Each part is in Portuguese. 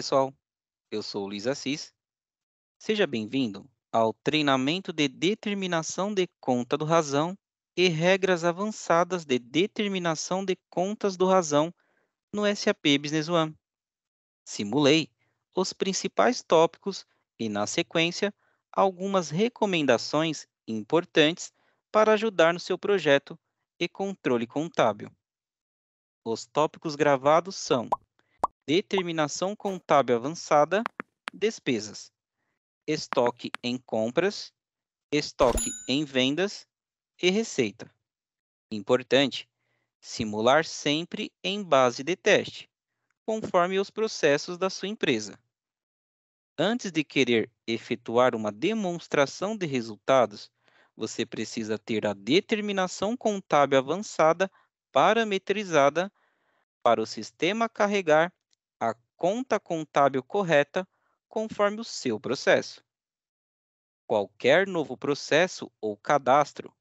pessoal, eu sou o Luiz Assis. Seja bem-vindo ao treinamento de determinação de conta do razão e regras avançadas de determinação de contas do razão no SAP Business One. Simulei os principais tópicos e, na sequência, algumas recomendações importantes para ajudar no seu projeto e controle contábil. Os tópicos gravados são determinação contábil avançada, despesas, estoque em compras, estoque em vendas e receita. Importante, simular sempre em base de teste, conforme os processos da sua empresa. Antes de querer efetuar uma demonstração de resultados, você precisa ter a determinação contábil avançada parametrizada para o sistema carregar conta contábil correta conforme o seu processo. Qualquer novo processo ou cadastro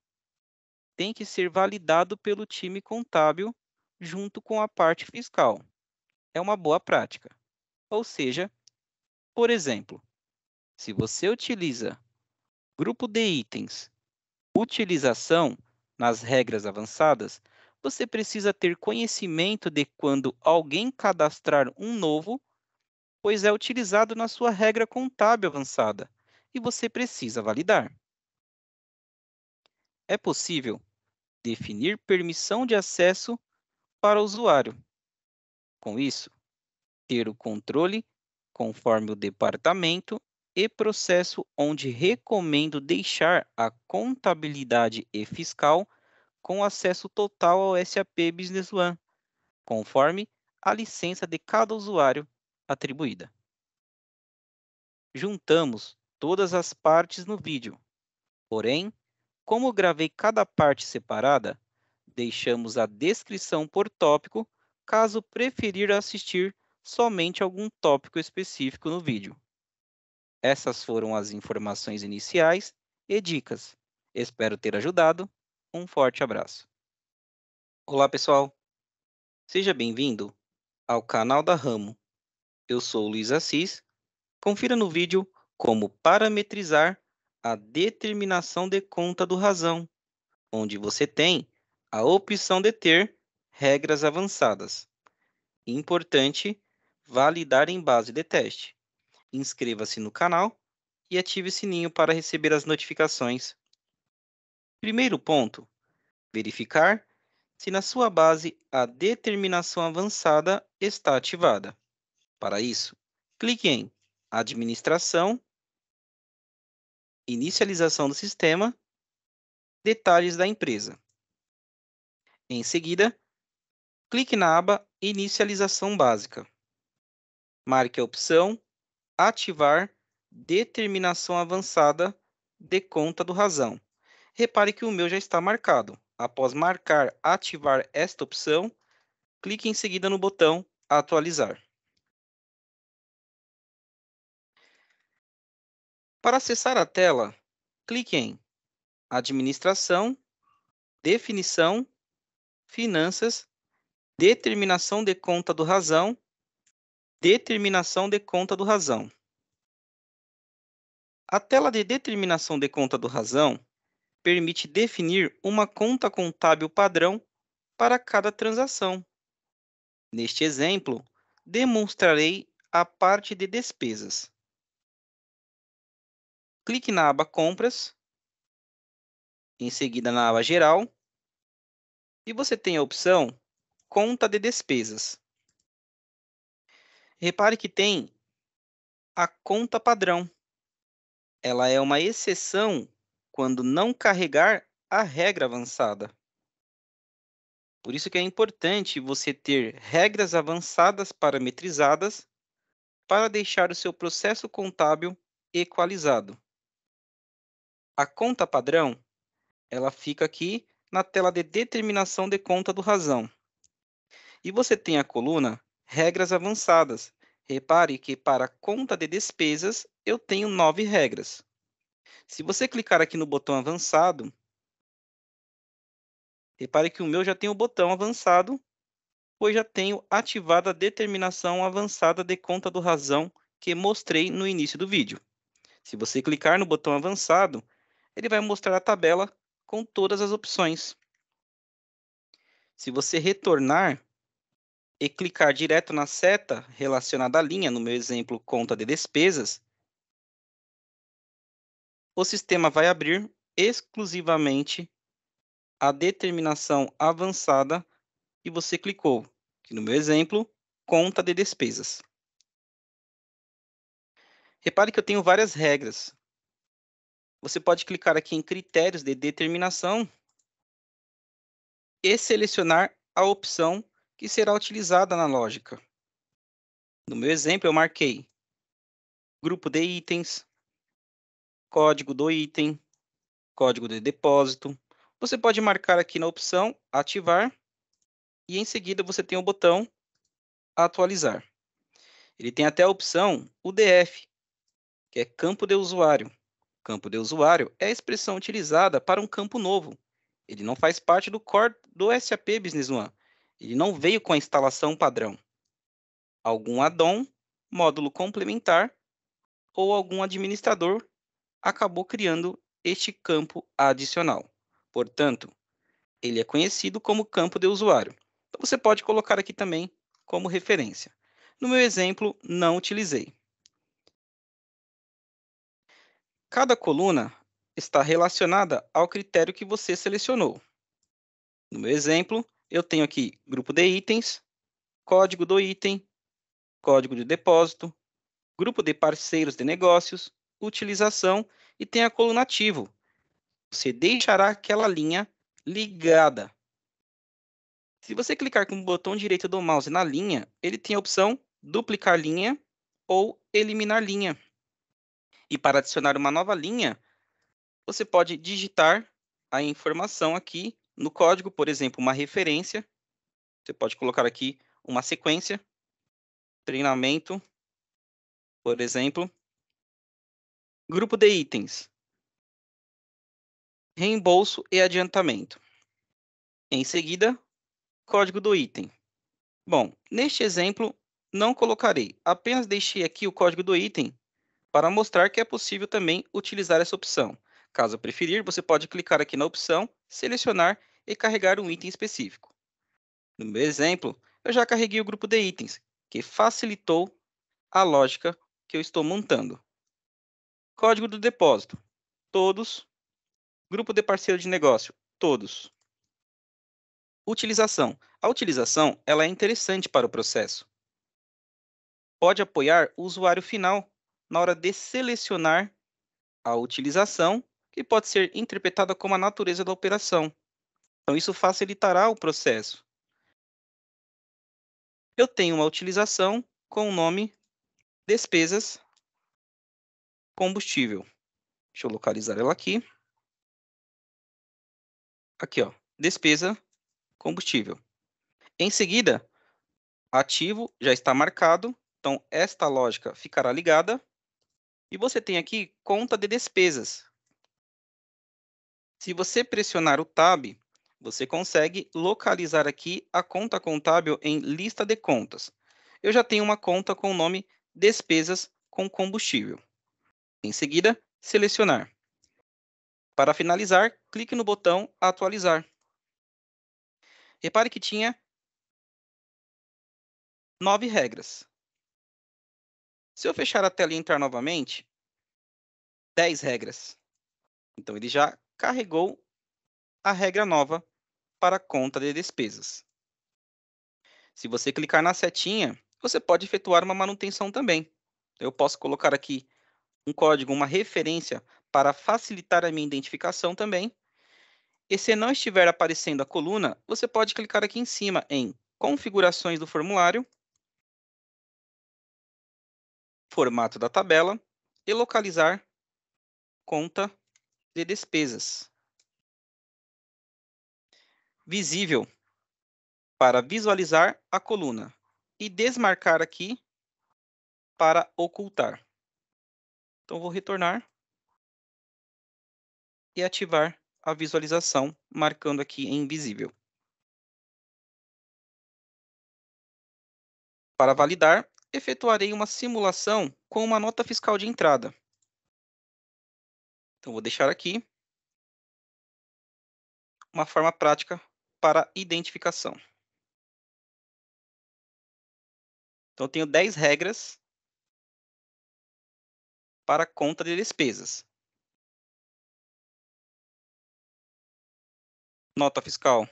tem que ser validado pelo time contábil junto com a parte fiscal. É uma boa prática. Ou seja, por exemplo, se você utiliza grupo de itens, utilização nas regras avançadas você precisa ter conhecimento de quando alguém cadastrar um novo, pois é utilizado na sua regra contábil avançada e você precisa validar. É possível definir permissão de acesso para o usuário. Com isso, ter o controle conforme o departamento e processo onde recomendo deixar a contabilidade e fiscal com acesso total ao SAP Business One, conforme a licença de cada usuário atribuída. Juntamos todas as partes no vídeo. Porém, como gravei cada parte separada, deixamos a descrição por tópico, caso preferir assistir somente algum tópico específico no vídeo. Essas foram as informações iniciais e dicas. Espero ter ajudado um forte abraço. Olá, pessoal. Seja bem-vindo ao canal da Ramo. Eu sou Luiz Assis. Confira no vídeo como parametrizar a determinação de conta do razão, onde você tem a opção de ter regras avançadas. Importante validar em base de teste. Inscreva-se no canal e ative o sininho para receber as notificações Primeiro ponto: verificar se na sua base a determinação avançada está ativada. Para isso, clique em Administração, Inicialização do sistema, Detalhes da empresa. Em seguida, clique na aba Inicialização básica. Marque a opção Ativar Determinação avançada de conta do razão Repare que o meu já está marcado. Após marcar, ativar esta opção, clique em seguida no botão Atualizar. Para acessar a tela, clique em Administração, Definição, Finanças, Determinação de conta do razão, Determinação de conta do razão. A tela de determinação de conta do razão permite definir uma conta contábil padrão para cada transação. Neste exemplo, demonstrarei a parte de despesas. Clique na aba Compras, em seguida na aba Geral, e você tem a opção Conta de despesas. Repare que tem a conta padrão. Ela é uma exceção quando não carregar a regra avançada. Por isso que é importante você ter regras avançadas parametrizadas para deixar o seu processo contábil equalizado. A conta padrão, ela fica aqui na tela de determinação de conta do razão. E você tem a coluna regras avançadas. Repare que para a conta de despesas eu tenho nove regras. Se você clicar aqui no botão avançado, repare que o meu já tem o botão avançado, pois já tenho ativada a determinação avançada de conta do razão que mostrei no início do vídeo. Se você clicar no botão avançado, ele vai mostrar a tabela com todas as opções. Se você retornar e clicar direto na seta relacionada à linha, no meu exemplo, conta de despesas, o sistema vai abrir exclusivamente a determinação avançada que você clicou, que no meu exemplo, conta de despesas. Repare que eu tenho várias regras. Você pode clicar aqui em critérios de determinação e selecionar a opção que será utilizada na lógica. No meu exemplo, eu marquei grupo de itens, código do item, código de depósito. Você pode marcar aqui na opção ativar e em seguida você tem o botão atualizar. Ele tem até a opção UDF, que é campo de usuário. Campo de usuário é a expressão utilizada para um campo novo. Ele não faz parte do core do SAP Business One. Ele não veio com a instalação padrão. Algum add-on, módulo complementar ou algum administrador acabou criando este campo adicional. Portanto, ele é conhecido como campo de usuário. Então, você pode colocar aqui também como referência. No meu exemplo, não utilizei. Cada coluna está relacionada ao critério que você selecionou. No meu exemplo, eu tenho aqui grupo de itens, código do item, código de depósito, grupo de parceiros de negócios, utilização e tem a coluna ativo. Você deixará aquela linha ligada. Se você clicar com o botão direito do mouse na linha, ele tem a opção duplicar linha ou eliminar linha. E para adicionar uma nova linha, você pode digitar a informação aqui no código, por exemplo, uma referência. Você pode colocar aqui uma sequência, treinamento, por exemplo. Grupo de itens: reembolso e adiantamento. Em seguida, código do item. Bom, neste exemplo, não colocarei, apenas deixei aqui o código do item para mostrar que é possível também utilizar essa opção. Caso preferir, você pode clicar aqui na opção, selecionar e carregar um item específico. No meu exemplo, eu já carreguei o grupo de itens, que facilitou a lógica que eu estou montando. Código do depósito, todos. Grupo de parceiro de negócio, todos. Utilização. A utilização ela é interessante para o processo. Pode apoiar o usuário final na hora de selecionar a utilização, que pode ser interpretada como a natureza da operação. Então, isso facilitará o processo. Eu tenho uma utilização com o nome despesas combustível. Deixa eu localizar ela aqui. Aqui, ó, despesa combustível. Em seguida, ativo já está marcado, então esta lógica ficará ligada. E você tem aqui conta de despesas. Se você pressionar o tab, você consegue localizar aqui a conta contábil em lista de contas. Eu já tenho uma conta com o nome despesas com combustível. Em seguida, selecionar. Para finalizar, clique no botão Atualizar. Repare que tinha nove regras. Se eu fechar a tela e entrar novamente, 10 regras. Então, ele já carregou a regra nova para a conta de despesas. Se você clicar na setinha, você pode efetuar uma manutenção também. Eu posso colocar aqui um código, uma referência para facilitar a minha identificação também. E se não estiver aparecendo a coluna, você pode clicar aqui em cima em Configurações do formulário, Formato da tabela e localizar Conta de despesas. Visível para visualizar a coluna e desmarcar aqui para ocultar. Então vou retornar e ativar a visualização, marcando aqui em invisível. Para validar, efetuarei uma simulação com uma nota fiscal de entrada. Então vou deixar aqui uma forma prática para identificação. Então, eu tenho 10 regras para a conta de despesas. Nota fiscal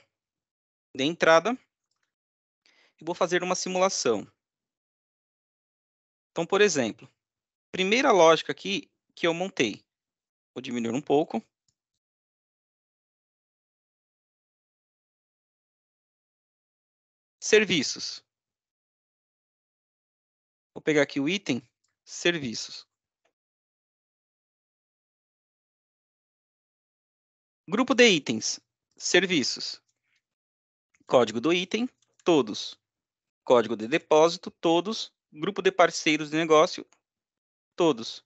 de entrada. E vou fazer uma simulação. Então, por exemplo, primeira lógica aqui que eu montei. Vou diminuir um pouco. Serviços. Vou pegar aqui o item serviços. Grupo de itens: serviços. Código do item: todos. Código de depósito: todos. Grupo de parceiros de negócio: todos.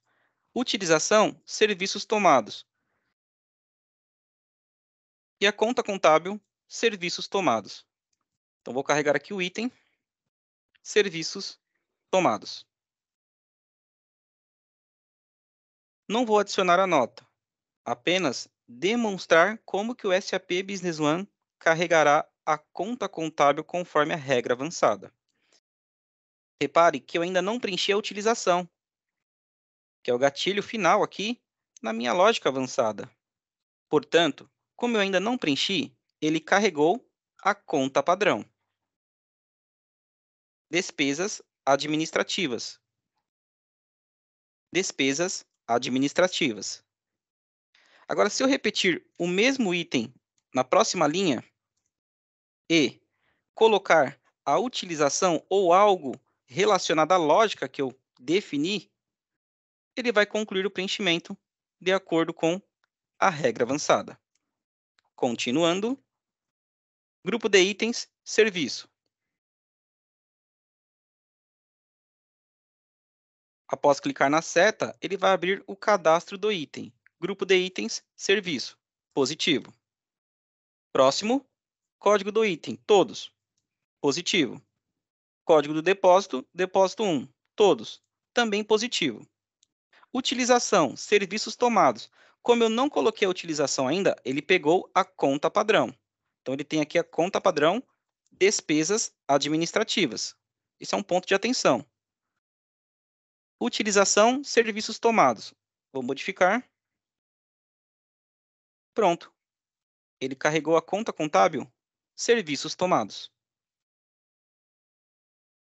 Utilização: serviços tomados. E a conta contábil: serviços tomados. Então vou carregar aqui o item: serviços tomados. Não vou adicionar a nota, apenas demonstrar como que o SAP Business One carregará a conta contábil conforme a regra avançada. Repare que eu ainda não preenchi a utilização, que é o gatilho final aqui na minha lógica avançada. Portanto, como eu ainda não preenchi, ele carregou a conta padrão. Despesas administrativas. Despesas administrativas. Agora, se eu repetir o mesmo item na próxima linha e colocar a utilização ou algo relacionado à lógica que eu defini, ele vai concluir o preenchimento de acordo com a regra avançada. Continuando, grupo de itens, serviço. Após clicar na seta, ele vai abrir o cadastro do item grupo de itens, serviço, positivo. Próximo, código do item, todos, positivo. Código do depósito, depósito 1, todos, também positivo. Utilização, serviços tomados. Como eu não coloquei a utilização ainda, ele pegou a conta padrão. Então, ele tem aqui a conta padrão, despesas administrativas. Isso é um ponto de atenção. Utilização, serviços tomados. Vou modificar. Pronto. Ele carregou a conta contábil, serviços tomados.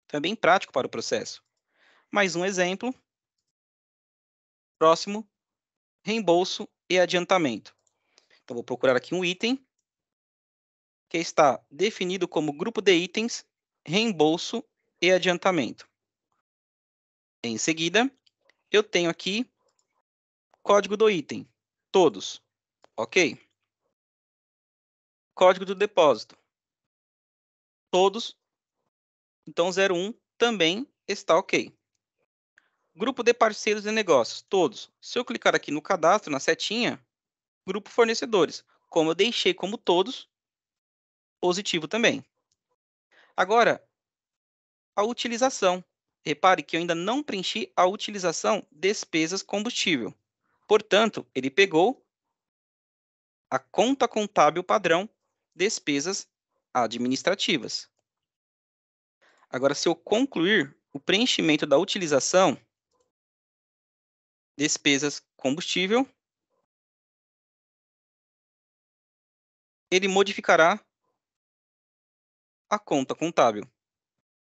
Então é bem prático para o processo. Mais um exemplo. Próximo, reembolso e adiantamento. Então vou procurar aqui um item que está definido como grupo de itens, reembolso e adiantamento. Em seguida, eu tenho aqui código do item, todos. Ok. Código do depósito. Todos. Então, 01 também está ok. Grupo de parceiros de negócios, todos. Se eu clicar aqui no cadastro, na setinha, grupo fornecedores. Como eu deixei como todos, positivo também. Agora, a utilização. Repare que eu ainda não preenchi a utilização despesas combustível. Portanto, ele pegou a conta contábil padrão, despesas administrativas. Agora, se eu concluir o preenchimento da utilização, despesas combustível, ele modificará a conta contábil,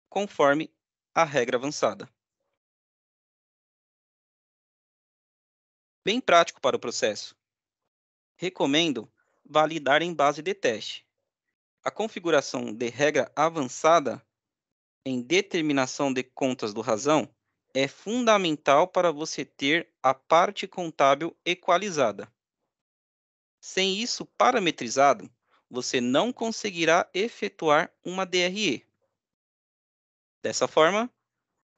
conforme a regra avançada. Bem prático para o processo recomendo validar em base de teste. A configuração de regra avançada em determinação de contas do razão é fundamental para você ter a parte contábil equalizada. Sem isso parametrizado, você não conseguirá efetuar uma DRE. Dessa forma,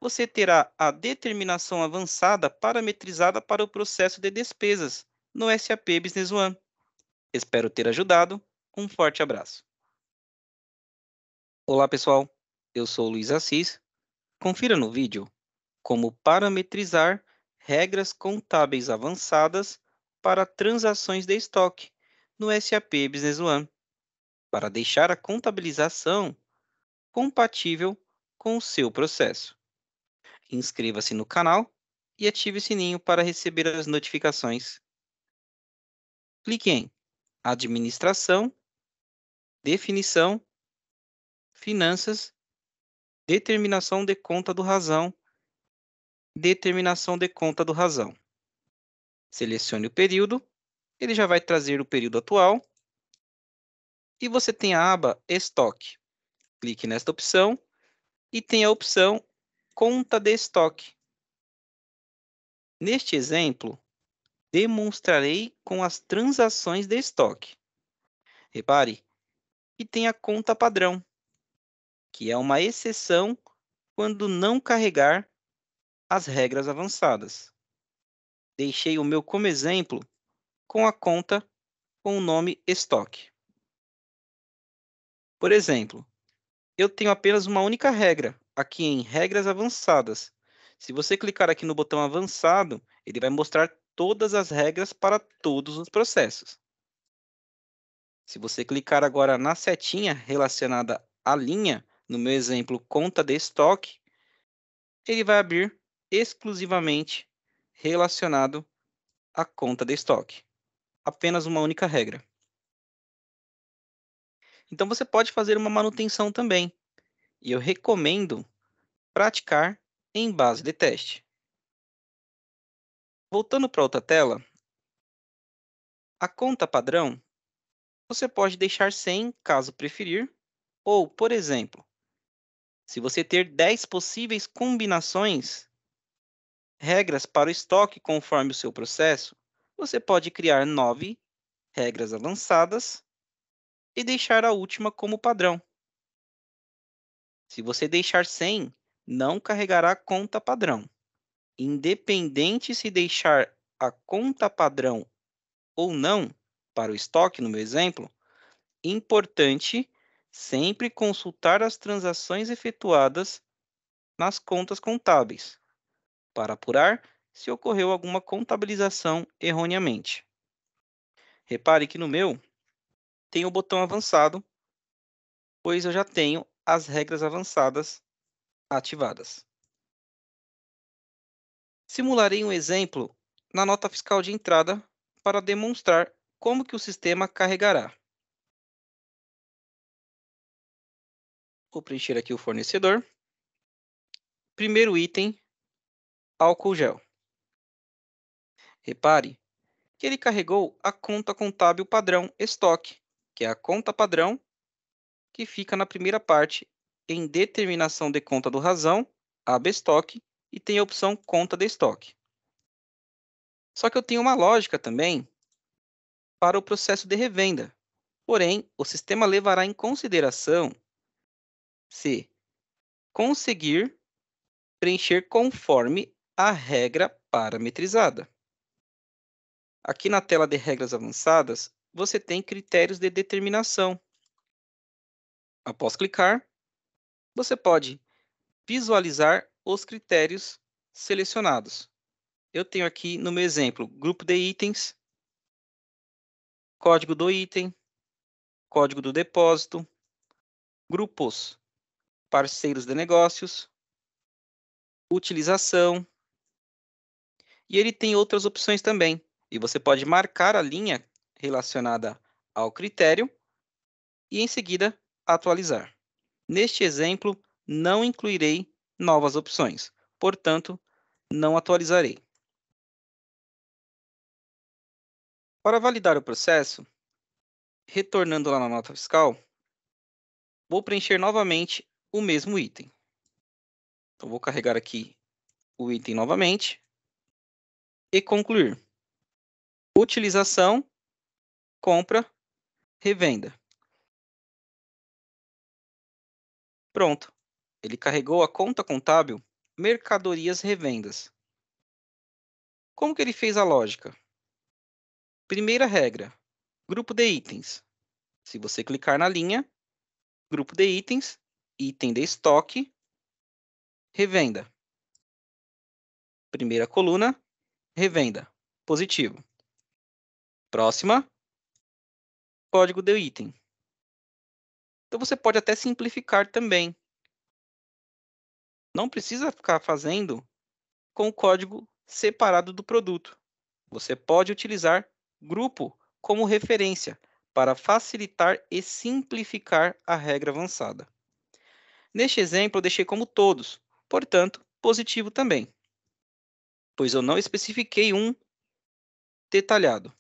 você terá a determinação avançada parametrizada para o processo de despesas no SAP Business One. Espero ter ajudado. Um forte abraço. Olá, pessoal. Eu sou Luiz Assis. Confira no vídeo como parametrizar regras contábeis avançadas para transações de estoque no SAP Business One, para deixar a contabilização compatível com o seu processo. Inscreva-se no canal e ative o sininho para receber as notificações clique em Administração, Definição, Finanças, Determinação de conta do razão, Determinação de conta do razão. Selecione o período, ele já vai trazer o período atual. E você tem a aba Estoque. Clique nesta opção e tem a opção Conta de estoque. Neste exemplo, demonstrarei com as transações de estoque. Repare que tem a conta padrão, que é uma exceção quando não carregar as regras avançadas. Deixei o meu como exemplo com a conta com o nome estoque. Por exemplo, eu tenho apenas uma única regra aqui em regras avançadas. Se você clicar aqui no botão avançado, ele vai mostrar todas as regras para todos os processos. Se você clicar agora na setinha relacionada à linha, no meu exemplo, conta de estoque, ele vai abrir exclusivamente relacionado à conta de estoque. Apenas uma única regra. Então você pode fazer uma manutenção também. E eu recomendo praticar em base de teste. Voltando para outra tela, a conta padrão você pode deixar sem, caso preferir, ou, por exemplo, se você ter 10 possíveis combinações, regras para o estoque conforme o seu processo, você pode criar 9 regras avançadas e deixar a última como padrão. Se você deixar sem, não carregará a conta padrão independente se deixar a conta padrão ou não, para o estoque, no meu exemplo, importante sempre consultar as transações efetuadas nas contas contábeis, para apurar se ocorreu alguma contabilização erroneamente. Repare que no meu tem o botão avançado, pois eu já tenho as regras avançadas ativadas. Simularei um exemplo na nota fiscal de entrada para demonstrar como que o sistema carregará. Vou preencher aqui o fornecedor. Primeiro item, álcool gel. Repare que ele carregou a conta contábil padrão estoque, que é a conta padrão que fica na primeira parte em determinação de conta do razão, aba estoque, e tem a opção conta de estoque. Só que eu tenho uma lógica também para o processo de revenda. Porém, o sistema levará em consideração se conseguir preencher conforme a regra parametrizada. Aqui na tela de regras avançadas, você tem critérios de determinação. Após clicar, você pode visualizar os critérios selecionados. Eu tenho aqui no meu exemplo grupo de itens, código do item, código do depósito, grupos, parceiros de negócios, utilização. E ele tem outras opções também. E você pode marcar a linha relacionada ao critério e em seguida atualizar. Neste exemplo, não incluirei novas opções. Portanto, não atualizarei. Para validar o processo, retornando lá na nota fiscal, vou preencher novamente o mesmo item. Então, vou carregar aqui o item novamente e concluir. Utilização, compra, revenda. Pronto. Ele carregou a conta contábil mercadorias revendas. Como que ele fez a lógica? Primeira regra: grupo de itens. Se você clicar na linha, grupo de itens, item de estoque, revenda. Primeira coluna, revenda, positivo. Próxima, código do item. Então você pode até simplificar também não precisa ficar fazendo com o código separado do produto. Você pode utilizar grupo como referência para facilitar e simplificar a regra avançada. Neste exemplo, eu deixei como todos, portanto, positivo também, pois eu não especifiquei um detalhado.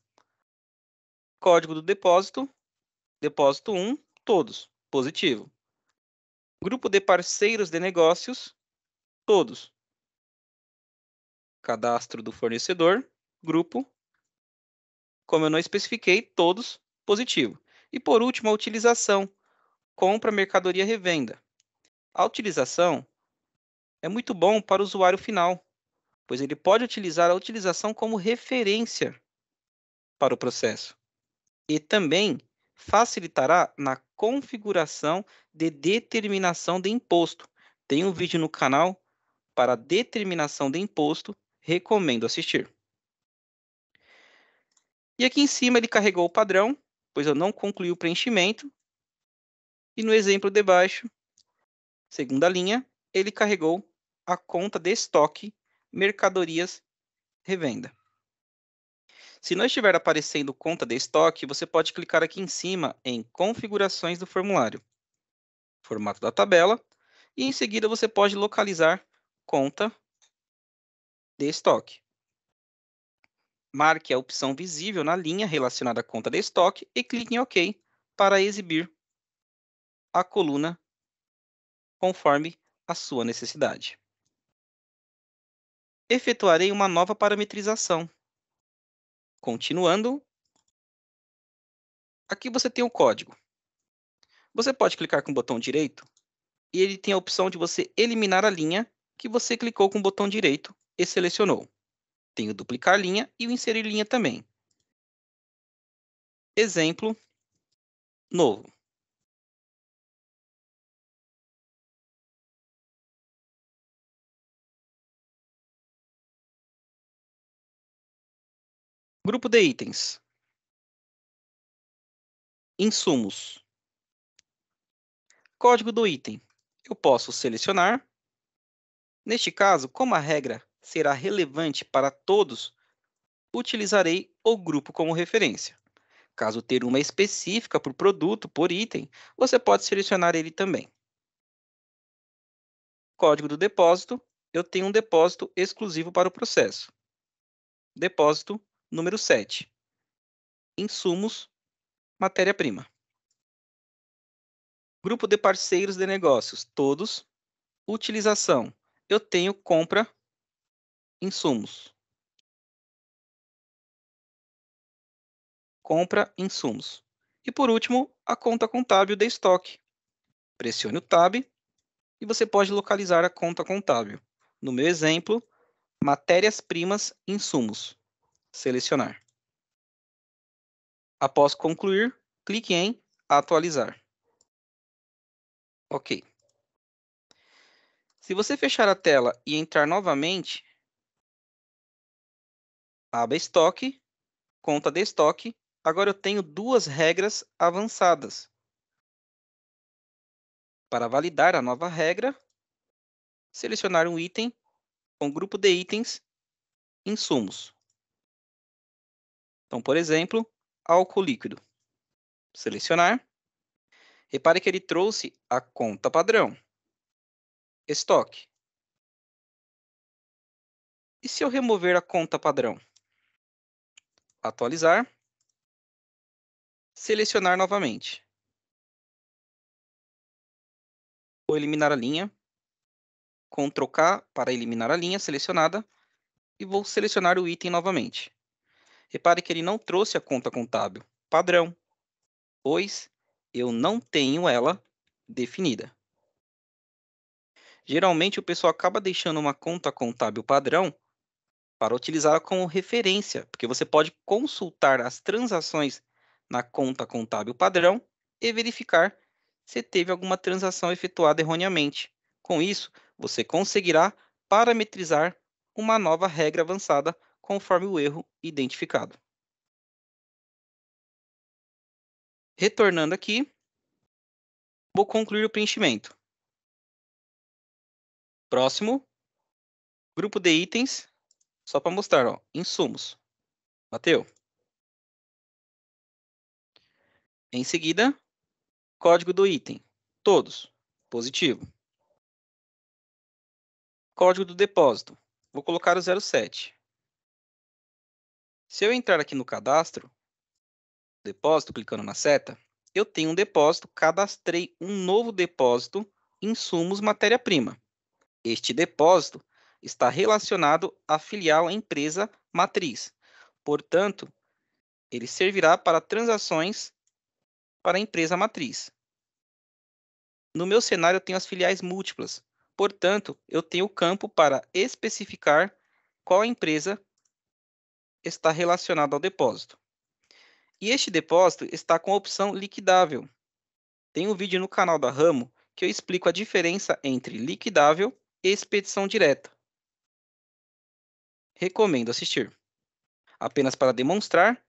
Código do depósito, depósito 1, todos, positivo. Grupo de parceiros de negócios, Todos. Cadastro do fornecedor, grupo. Como eu não especifiquei, todos positivo. E por último, a utilização. Compra, mercadoria, revenda. A utilização é muito bom para o usuário final, pois ele pode utilizar a utilização como referência para o processo. E também facilitará na configuração de determinação de imposto. Tem um vídeo no canal para determinação de imposto, recomendo assistir. E aqui em cima ele carregou o padrão, pois eu não concluí o preenchimento. E no exemplo de baixo, segunda linha, ele carregou a conta de estoque, mercadorias, revenda. Se não estiver aparecendo conta de estoque, você pode clicar aqui em cima em configurações do formulário, formato da tabela, e em seguida você pode localizar conta de estoque. Marque a opção visível na linha relacionada à conta de estoque e clique em OK para exibir a coluna conforme a sua necessidade. Efetuarei uma nova parametrização. Continuando, aqui você tem o código. Você pode clicar com o botão direito e ele tem a opção de você eliminar a linha que você clicou com o botão direito e selecionou. Tem o duplicar linha e o inserir linha também. Exemplo novo. Grupo de itens. Insumos. Código do item. Eu posso selecionar Neste caso, como a regra será relevante para todos, utilizarei o grupo como referência. Caso ter uma específica por produto, por item, você pode selecionar ele também. Código do depósito, eu tenho um depósito exclusivo para o processo. Depósito número 7. Insumos, matéria-prima. Grupo de parceiros de negócios, todos. Utilização, eu tenho compra insumos. Compra insumos. E por último, a conta contábil de estoque. Pressione o tab e você pode localizar a conta contábil. No meu exemplo, matérias-primas insumos. Selecionar. Após concluir, clique em atualizar. OK. Se você fechar a tela e entrar novamente, aba estoque, conta de estoque, agora eu tenho duas regras avançadas. Para validar a nova regra, selecionar um item com um grupo de itens insumos. Então, por exemplo, álcool líquido. Selecionar. Repare que ele trouxe a conta padrão estoque. E se eu remover a conta padrão? Atualizar. Selecionar novamente. Vou eliminar a linha. Ctrl K para eliminar a linha selecionada. E vou selecionar o item novamente. Repare que ele não trouxe a conta contábil padrão, pois eu não tenho ela definida. Geralmente o pessoal acaba deixando uma conta contábil padrão para utilizá-la como referência, porque você pode consultar as transações na conta contábil padrão e verificar se teve alguma transação efetuada erroneamente. Com isso, você conseguirá parametrizar uma nova regra avançada conforme o erro identificado. Retornando aqui, vou concluir o preenchimento. Próximo, grupo de itens, só para mostrar, ó, insumos. Bateu. Em seguida, código do item, todos, positivo. Código do depósito, vou colocar o 07. Se eu entrar aqui no cadastro, depósito, clicando na seta, eu tenho um depósito, cadastrei um novo depósito, insumos, matéria-prima. Este depósito está relacionado à filial empresa matriz. Portanto, ele servirá para transações para a empresa matriz. No meu cenário, eu tenho as filiais múltiplas. Portanto, eu tenho o campo para especificar qual empresa está relacionada ao depósito. E este depósito está com a opção liquidável. Tem um vídeo no canal da Ramo que eu explico a diferença entre liquidável Expedição Direta. Recomendo assistir. Apenas para demonstrar,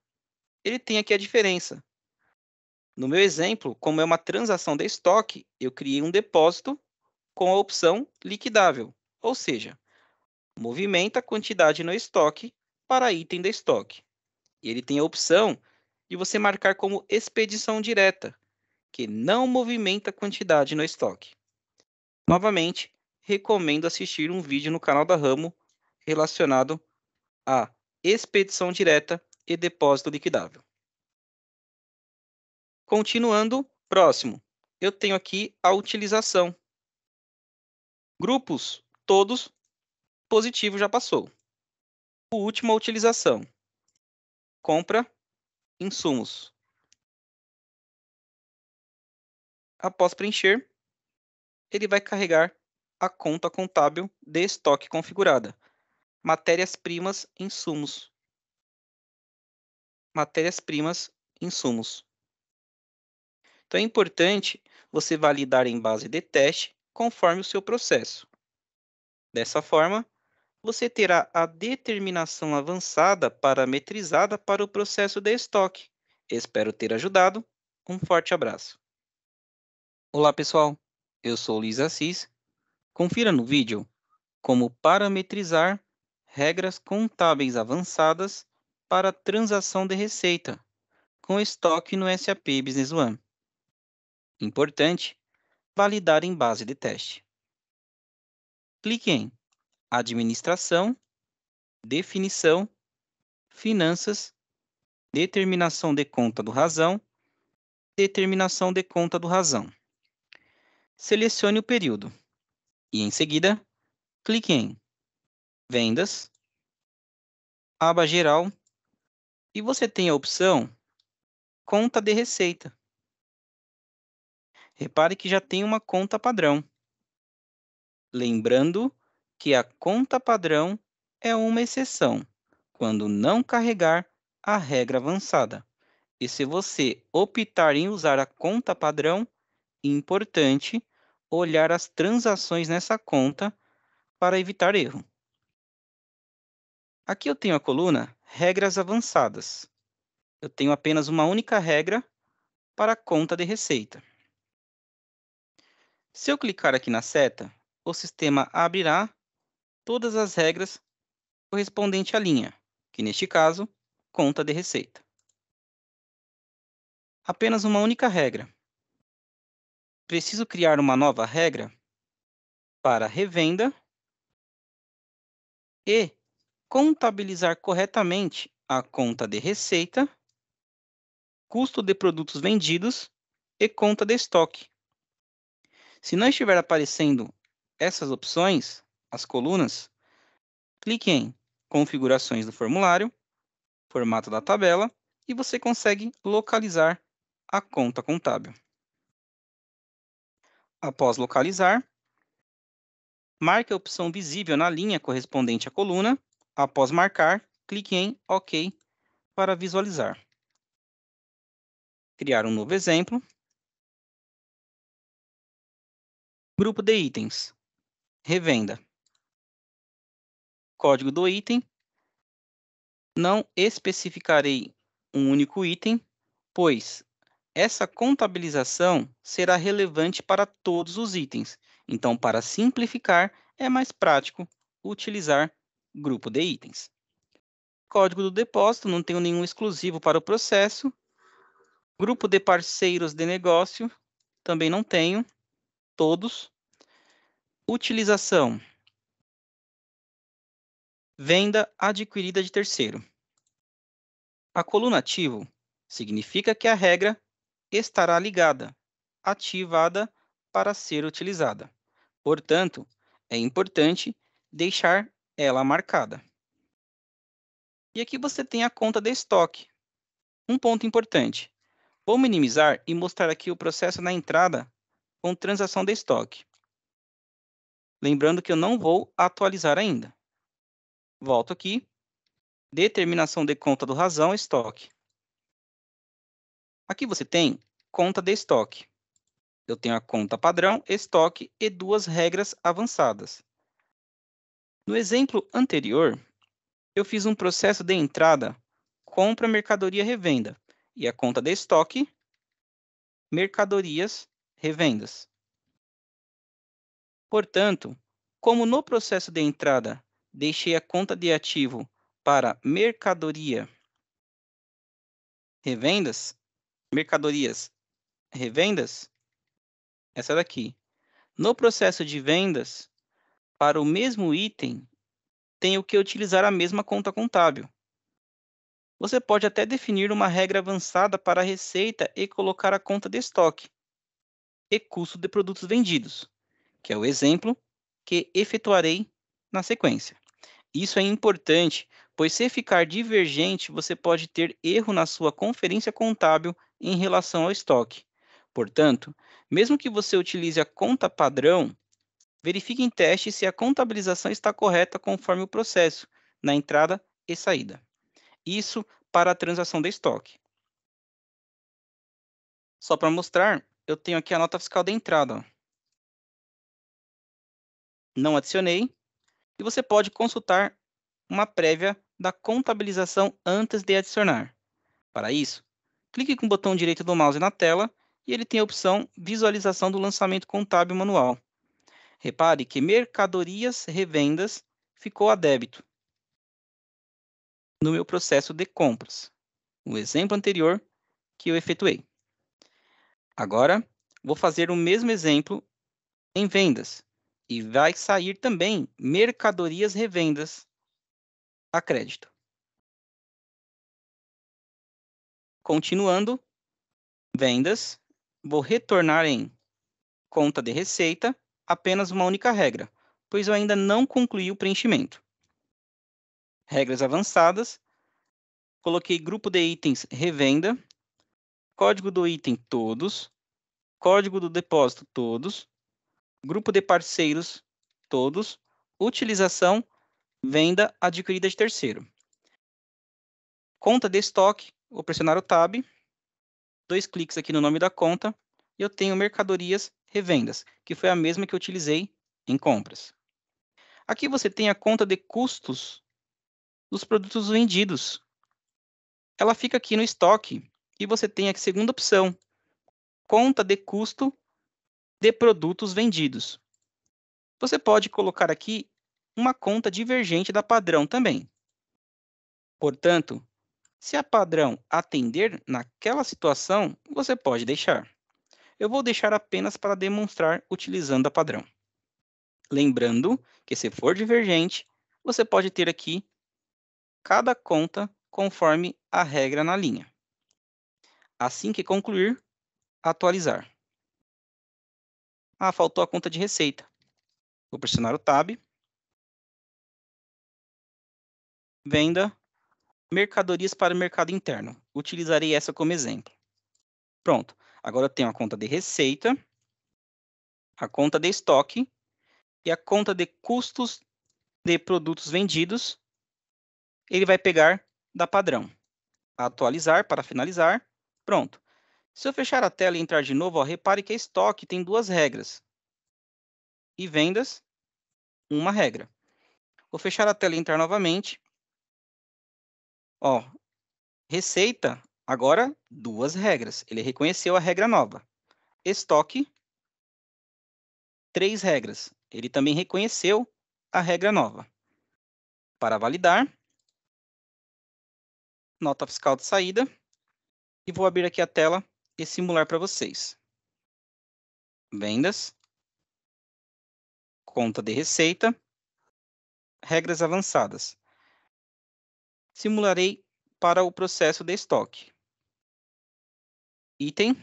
ele tem aqui a diferença. No meu exemplo, como é uma transação de estoque, eu criei um depósito com a opção liquidável, ou seja, movimenta a quantidade no estoque para item de estoque. E ele tem a opção de você marcar como expedição direta, que não movimenta a quantidade no estoque. Novamente, recomendo assistir um vídeo no canal da Ramo relacionado a expedição direta e depósito liquidável. Continuando, próximo, eu tenho aqui a utilização. Grupos, todos, positivo já passou. O último, a utilização. Compra, insumos. Após preencher, ele vai carregar a conta contábil de estoque configurada. Matérias-primas, insumos. Matérias-primas, insumos. Então é importante você validar em base de teste conforme o seu processo. Dessa forma, você terá a determinação avançada parametrizada para o processo de estoque. Espero ter ajudado. Um forte abraço. Olá, pessoal. Eu sou Luiz Assis Confira no vídeo como parametrizar regras contábeis avançadas para transação de receita com estoque no SAP Business One. Importante, validar em base de teste. Clique em Administração, Definição, Finanças, Determinação de conta do razão, Determinação de conta do razão. Selecione o período e em seguida clique em Vendas, aba geral e você tem a opção Conta de Receita. Repare que já tem uma conta padrão. Lembrando que a conta padrão é uma exceção quando não carregar a regra avançada. E se você optar em usar a conta padrão, importante olhar as transações nessa conta para evitar erro. Aqui eu tenho a coluna Regras avançadas. Eu tenho apenas uma única regra para a conta de receita. Se eu clicar aqui na seta, o sistema abrirá todas as regras correspondente à linha, que neste caso, conta de receita. Apenas uma única regra, preciso criar uma nova regra para revenda e contabilizar corretamente a conta de receita, custo de produtos vendidos e conta de estoque. Se não estiver aparecendo essas opções, as colunas, clique em Configurações do formulário, Formato da tabela e você consegue localizar a conta contábil. Após localizar, marque a opção visível na linha correspondente à coluna. Após marcar, clique em OK para visualizar. Criar um novo exemplo. Grupo de itens. Revenda. Código do item. Não especificarei um único item, pois essa contabilização será relevante para todos os itens. Então, para simplificar, é mais prático utilizar grupo de itens. Código do depósito, não tenho nenhum exclusivo para o processo. Grupo de parceiros de negócio, também não tenho. Todos. Utilização. Venda adquirida de terceiro. A coluna ativo significa que a regra estará ligada, ativada para ser utilizada. Portanto, é importante deixar ela marcada. E aqui você tem a conta de estoque. Um ponto importante. Vou minimizar e mostrar aqui o processo na entrada com transação de estoque. Lembrando que eu não vou atualizar ainda. Volto aqui. Determinação de conta do razão estoque. Aqui você tem conta de estoque. Eu tenho a conta padrão, estoque e duas regras avançadas. No exemplo anterior, eu fiz um processo de entrada, compra, mercadoria, revenda, e a conta de estoque, mercadorias, revendas. Portanto, como no processo de entrada deixei a conta de ativo para mercadoria, revendas, mercadorias revendas, essa daqui. No processo de vendas, para o mesmo item, tenho que utilizar a mesma conta contábil. Você pode até definir uma regra avançada para a receita e colocar a conta de estoque e custo de produtos vendidos, que é o exemplo que efetuarei na sequência. Isso é importante, pois se ficar divergente, você pode ter erro na sua conferência contábil em relação ao estoque. Portanto, mesmo que você utilize a conta padrão, verifique em teste se a contabilização está correta conforme o processo, na entrada e saída. Isso para a transação de estoque. Só para mostrar, eu tenho aqui a nota fiscal de entrada. Não adicionei. E você pode consultar uma prévia da contabilização antes de adicionar. Para isso, clique com o botão direito do mouse na tela e ele tem a opção visualização do lançamento contábil manual. Repare que mercadorias revendas ficou a débito no meu processo de compras, o exemplo anterior que eu efetuei. Agora, vou fazer o mesmo exemplo em vendas e vai sair também mercadorias revendas a crédito. Continuando, vendas, vou retornar em conta de receita apenas uma única regra, pois eu ainda não concluí o preenchimento. Regras avançadas, coloquei grupo de itens revenda, código do item todos, código do depósito todos, grupo de parceiros todos, utilização, venda adquirida de terceiro. Conta de estoque, vou pressionar o tab dois cliques aqui no nome da conta e eu tenho mercadorias revendas, que foi a mesma que eu utilizei em compras. Aqui você tem a conta de custos dos produtos vendidos. Ela fica aqui no estoque e você tem a segunda opção, conta de custo de produtos vendidos. Você pode colocar aqui uma conta divergente da padrão também. Portanto, se a padrão atender naquela situação, você pode deixar. Eu vou deixar apenas para demonstrar utilizando a padrão. Lembrando que se for divergente, você pode ter aqui cada conta conforme a regra na linha. Assim que concluir, atualizar. Ah, faltou a conta de receita. Vou pressionar o Tab. Venda mercadorias para o mercado interno. Utilizarei essa como exemplo. Pronto. Agora eu tenho a conta de receita, a conta de estoque e a conta de custos de produtos vendidos. Ele vai pegar da padrão. Atualizar para finalizar. Pronto. Se eu fechar a tela e entrar de novo, ó, repare que estoque tem duas regras. E vendas, uma regra. Vou fechar a tela e entrar novamente. Ó, receita, agora duas regras. Ele reconheceu a regra nova. Estoque, três regras. Ele também reconheceu a regra nova. Para validar, nota fiscal de saída. E vou abrir aqui a tela e simular para vocês. Vendas, conta de receita, regras avançadas simularei para o processo de estoque. Item.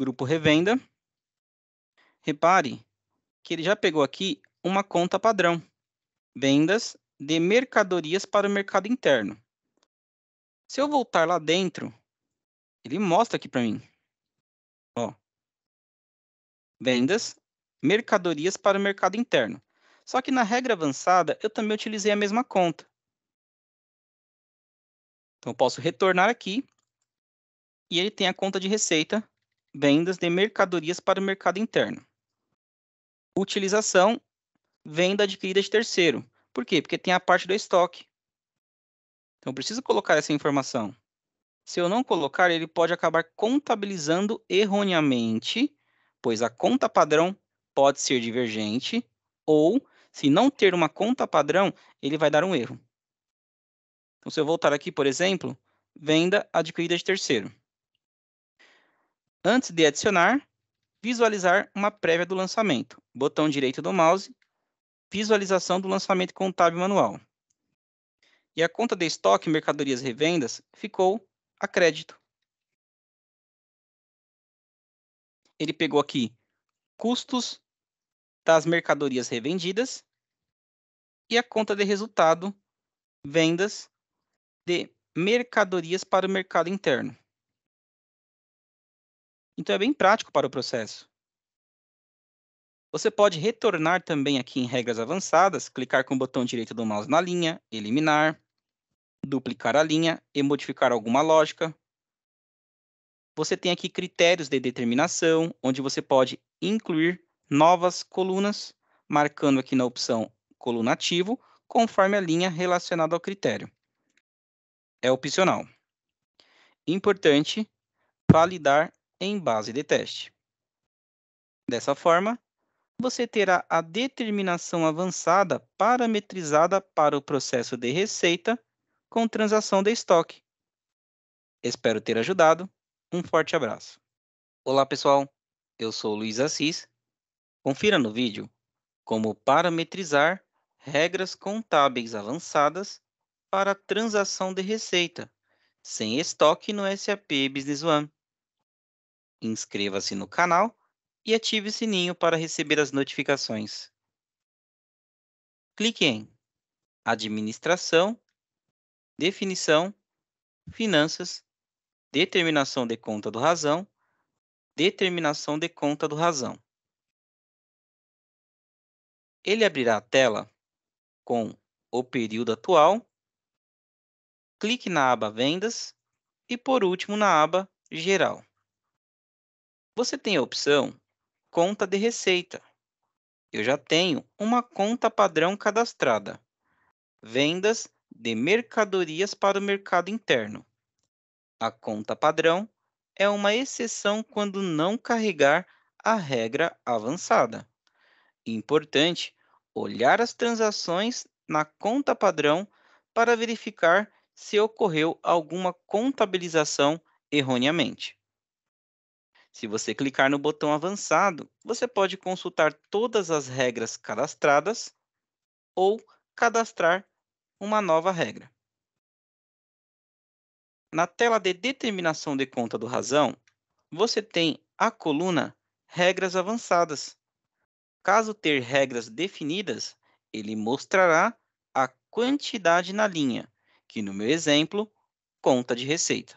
Grupo revenda. Repare que ele já pegou aqui uma conta padrão. Vendas de mercadorias para o mercado interno. Se eu voltar lá dentro, ele mostra aqui para mim. Ó, vendas mercadorias para o mercado interno. Só que na regra avançada, eu também utilizei a mesma conta. Então, eu posso retornar aqui e ele tem a conta de receita, vendas de mercadorias para o mercado interno. Utilização, venda adquirida de terceiro. Por quê? Porque tem a parte do estoque. Então, eu preciso colocar essa informação. Se eu não colocar, ele pode acabar contabilizando erroneamente, pois a conta padrão pode ser divergente, ou se não ter uma conta padrão, ele vai dar um erro. Então, se eu voltar aqui, por exemplo, venda adquirida de terceiro. Antes de adicionar, visualizar uma prévia do lançamento. Botão direito do mouse, visualização do lançamento contábil manual. E a conta de estoque, mercadorias e revendas ficou a crédito. Ele pegou aqui custos das mercadorias revendidas e a conta de resultado, vendas de mercadorias para o mercado interno. Então é bem prático para o processo. Você pode retornar também aqui em regras avançadas, clicar com o botão direito do mouse na linha, eliminar, duplicar a linha e modificar alguma lógica. Você tem aqui critérios de determinação, onde você pode incluir novas colunas, marcando aqui na opção coluna ativo, conforme a linha relacionada ao critério. É opcional. Importante, validar em base de teste. Dessa forma, você terá a determinação avançada parametrizada para o processo de receita com transação de estoque. Espero ter ajudado. Um forte abraço. Olá, pessoal. Eu sou Luiz Assis Confira no vídeo como parametrizar regras contábeis avançadas para transação de receita sem estoque no SAP Business One. Inscreva-se no canal e ative o sininho para receber as notificações. Clique em Administração, Definição, Finanças, Determinação de conta do razão, Determinação de conta do razão. Ele abrirá a tela com o período atual. Clique na aba Vendas e, por último, na aba Geral. Você tem a opção Conta de Receita. Eu já tenho uma conta padrão cadastrada. Vendas de mercadorias para o mercado interno. A conta padrão é uma exceção quando não carregar a regra avançada. Importante olhar as transações na conta padrão para verificar se ocorreu alguma contabilização erroneamente. Se você clicar no botão avançado, você pode consultar todas as regras cadastradas ou cadastrar uma nova regra. Na tela de determinação de conta do razão, você tem a coluna Regras avançadas, caso ter regras definidas, ele mostrará a quantidade na linha, que no meu exemplo, conta de receita.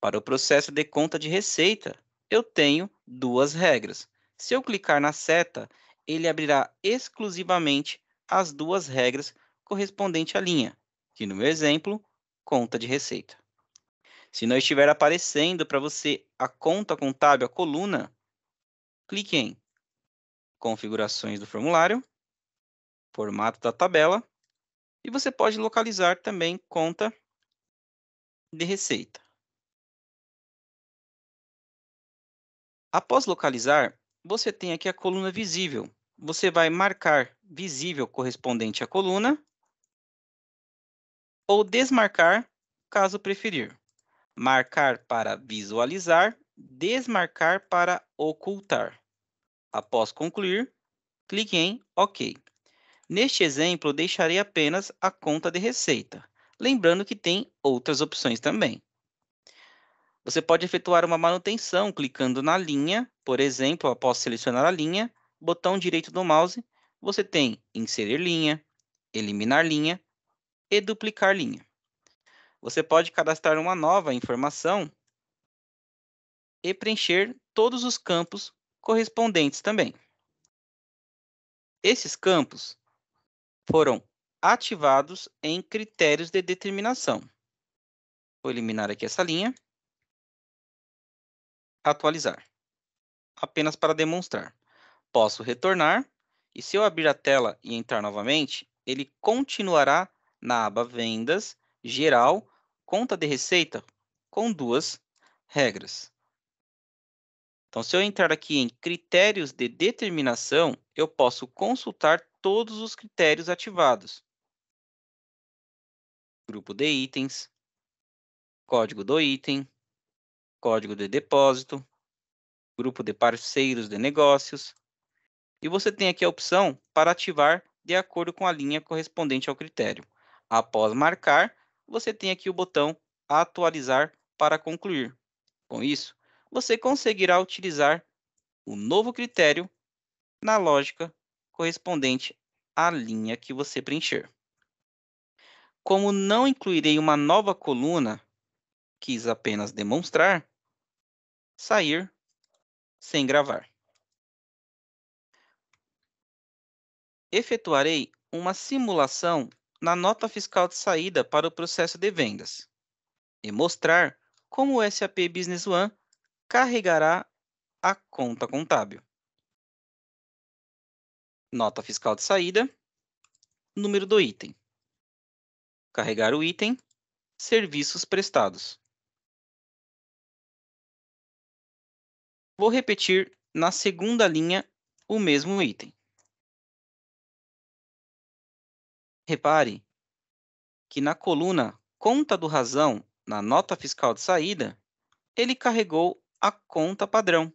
Para o processo de conta de receita, eu tenho duas regras. Se eu clicar na seta, ele abrirá exclusivamente as duas regras correspondente à linha, que no meu exemplo, conta de receita. Se não estiver aparecendo para você a conta contábil, a coluna, clique em configurações do formulário, formato da tabela, e você pode localizar também conta de receita. Após localizar, você tem aqui a coluna visível. Você vai marcar visível correspondente à coluna ou desmarcar, caso preferir. Marcar para visualizar, desmarcar para ocultar. Após concluir, clique em OK. Neste exemplo, deixarei apenas a conta de receita, lembrando que tem outras opções também. Você pode efetuar uma manutenção clicando na linha, por exemplo, após selecionar a linha, botão direito do mouse, você tem inserir linha, eliminar linha e duplicar linha. Você pode cadastrar uma nova informação e preencher todos os campos correspondentes também. Esses campos foram ativados em critérios de determinação. Vou eliminar aqui essa linha. Atualizar. Apenas para demonstrar. Posso retornar e se eu abrir a tela e entrar novamente, ele continuará na aba Vendas, Geral, Conta de Receita, com duas regras. Então, se eu entrar aqui em critérios de determinação, eu posso consultar todos os critérios ativados. Grupo de itens, código do item, código de depósito, grupo de parceiros de negócios. E você tem aqui a opção para ativar de acordo com a linha correspondente ao critério. Após marcar, você tem aqui o botão atualizar para concluir. Com isso, você conseguirá utilizar o novo critério na lógica correspondente à linha que você preencher. Como não incluirei uma nova coluna, quis apenas demonstrar, sair sem gravar. Efetuarei uma simulação na nota fiscal de saída para o processo de vendas e mostrar como o SAP Business One carregará a conta contábil. Nota fiscal de saída, número do item. Carregar o item, serviços prestados. Vou repetir na segunda linha o mesmo item. Repare que na coluna Conta do Razão, na nota fiscal de saída, ele carregou a conta padrão.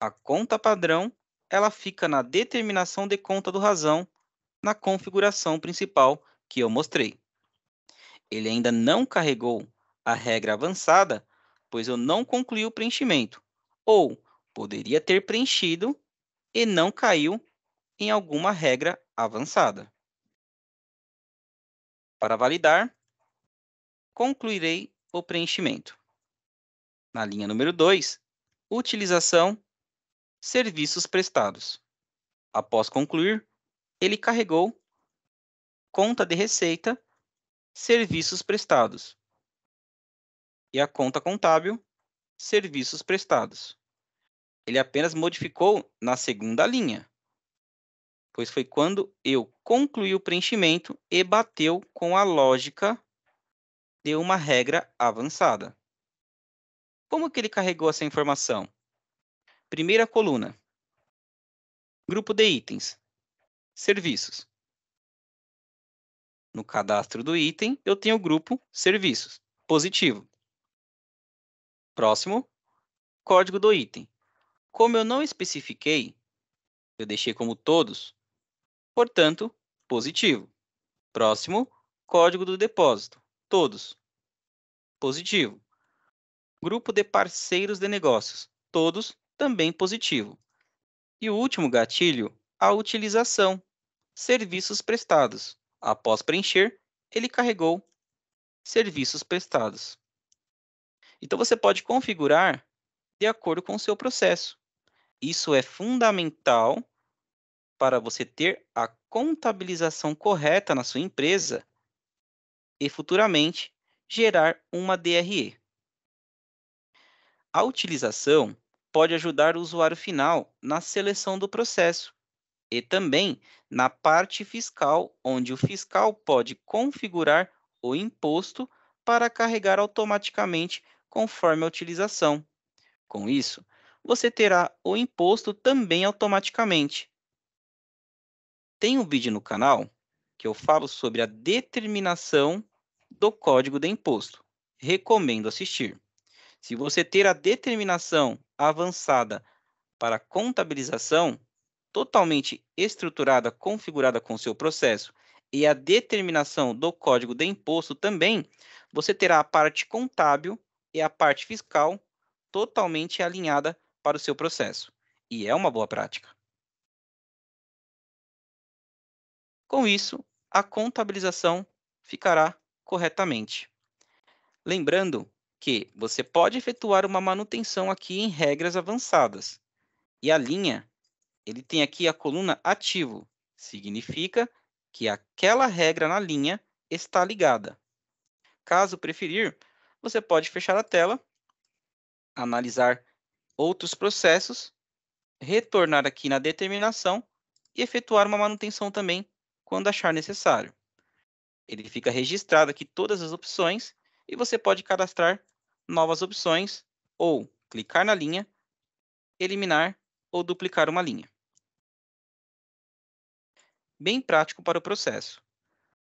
A conta padrão ela fica na determinação de conta do razão na configuração principal que eu mostrei. Ele ainda não carregou a regra avançada, pois eu não concluí o preenchimento, ou poderia ter preenchido e não caiu em alguma regra avançada. Para validar, concluirei o preenchimento. Na linha número 2, utilização, serviços prestados. Após concluir, ele carregou conta de receita, serviços prestados. E a conta contábil, serviços prestados. Ele apenas modificou na segunda linha, pois foi quando eu concluí o preenchimento e bateu com a lógica de uma regra avançada. Como que ele carregou essa informação? Primeira coluna. Grupo de itens. Serviços. No cadastro do item, eu tenho o grupo serviços. Positivo. Próximo, código do item. Como eu não especifiquei, eu deixei como todos, portanto, positivo. Próximo, código do depósito. Todos. Positivo grupo de parceiros de negócios, todos também positivo. E o último gatilho, a utilização, serviços prestados. Após preencher, ele carregou serviços prestados. Então você pode configurar de acordo com o seu processo. Isso é fundamental para você ter a contabilização correta na sua empresa e futuramente gerar uma DRE. A utilização pode ajudar o usuário final na seleção do processo e também na parte fiscal, onde o fiscal pode configurar o imposto para carregar automaticamente conforme a utilização. Com isso, você terá o imposto também automaticamente. Tem um vídeo no canal que eu falo sobre a determinação do código de imposto. Recomendo assistir. Se você ter a determinação avançada para contabilização, totalmente estruturada, configurada com seu processo, e a determinação do código de imposto também, você terá a parte contábil e a parte fiscal totalmente alinhada para o seu processo. E é uma boa prática. Com isso, a contabilização ficará corretamente. Lembrando que você pode efetuar uma manutenção aqui em regras avançadas. E a linha, ele tem aqui a coluna ativo, significa que aquela regra na linha está ligada. Caso preferir, você pode fechar a tela, analisar outros processos, retornar aqui na determinação e efetuar uma manutenção também quando achar necessário. Ele fica registrado aqui todas as opções e você pode cadastrar novas opções ou clicar na linha, eliminar ou duplicar uma linha. Bem prático para o processo.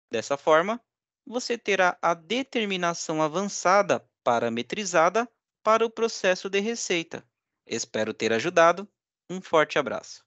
Dessa forma, você terá a determinação avançada parametrizada para o processo de receita. Espero ter ajudado. Um forte abraço.